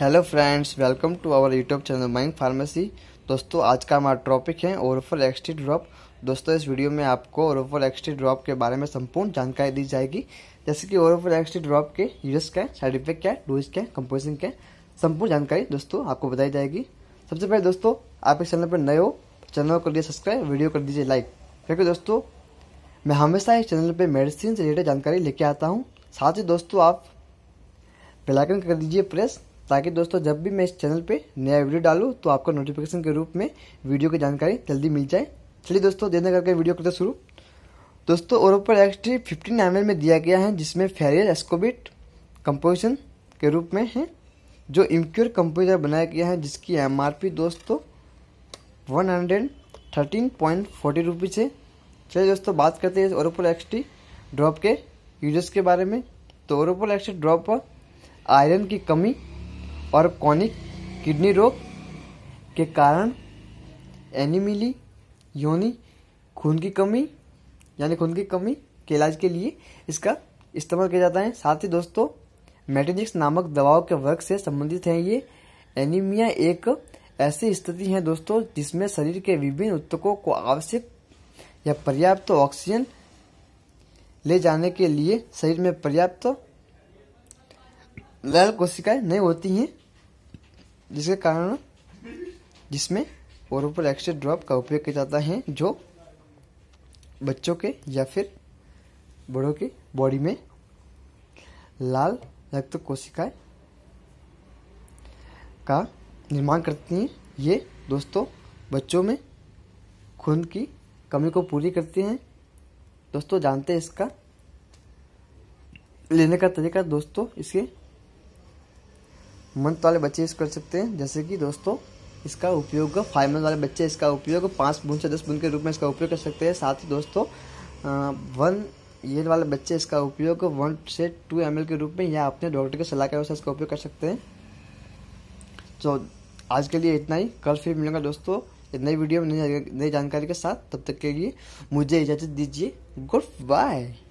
hello friends welcome to our YouTube channel माइंग pharmacy दोस्तों आज का हमारा टॉपिक है ओरोफल एक्सटी ड्रॉप दोस्तों इस वीडियो में आपको ओरफल एक्सटी ड्रॉप के बारे में संपूर्ण जानकारी दी जाएगी जैसे कि ओरफल एक्सटी ड्रॉप के यूज क्या है साइड इफेक्ट क्या है डोज क्या है कंपोजिशन क्या है संपूर्ण जानकारी दोस्तों आपको बताई जाएगी सबसे पहले दोस्तों आप इस चैनल पर नए हो चैनल कर दिए सब्सक्राइब वीडियो कर दीजिए लाइक क्योंकि दोस्तों मैं हमेशा इस चैनल पर मेडिसिन से रिलेटेड जानकारी लेके आता हूँ साथ ही दोस्तों आप बेलाइकन कर दीजिए प्रेस ताकि दोस्तों जब भी मैं इस चैनल पे नया वीडियो डालूँ तो आपको नोटिफिकेशन के रूप में वीडियो की जानकारी जल्दी मिल जाए चलिए दोस्तों देना करके वीडियो करते शुरू दोस्तों ओरोपर एक्स फिफ्टीन एम में दिया गया है जिसमें फेरियर एस्कोबिट कंपोजिशन के रूप में है जो इम्क्योर कंपोज़र बनाया गया है जिसकी एम दोस्तों one hundred thirteen point forty rupees है चलिए दोस्तों बात करते हैं इस ओरोपोल एक्सटी ड्रॉप के यूजर्स के बारे में तो ओरोपोल एक्सटी ड्रॉप आयरन की कमी और कॉनिक किडनी रोग के कारण एनिमिली योनि खून की कमी यानी खून की कमी के इलाज के लिए इसका इस्तेमाल किया जाता है साथ ही दोस्तों मेटेनिक्स नामक दवाओं के वर्ग से संबंधित है ये एनीमिया एक ऐसी स्थिति है दोस्तों जिसमें शरीर के विभिन्न उत्तकों को आवश्यक या पर्याप्त ऑक्सीजन ले जाने के लिए शरीर में पर्याप्त लाल कोशिकाएं नहीं होती हैं जिसके कारण जिसमें ओरोपल एक्स्ट्रा ड्रॉप का उपयोग किया जाता है जो बच्चों के या फिर बड़ों के बॉडी में लाल रक्त कोशिकाएं का निर्माण करती हैं ये दोस्तों बच्चों में खून की कमी को पूरी करती हैं दोस्तों जानते हैं इसका लेने का तरीका दोस्तों इसके मंथ वाले बच्चे यूज़ कर सकते हैं जैसे कि दोस्तों इसका उपयोग फाइव मंथ वाले बच्चे इसका उपयोग पाँच बूंद से दस बूंद के रूप में इसका उपयोग कर सकते हैं साथ ही दोस्तों वन ईयर वाले बच्चे इसका उपयोग वन से टू एम के रूप में या अपने डॉक्टर की सलाह के अनुसार इसका उपयोग कर सकते हैं तो आज के लिए इतना ही कल फिर मिलूंगा दोस्तों नई वीडियो में नई जानकारी के साथ तब तक के लिए मुझे इजाज़त दीजिए गुड बाय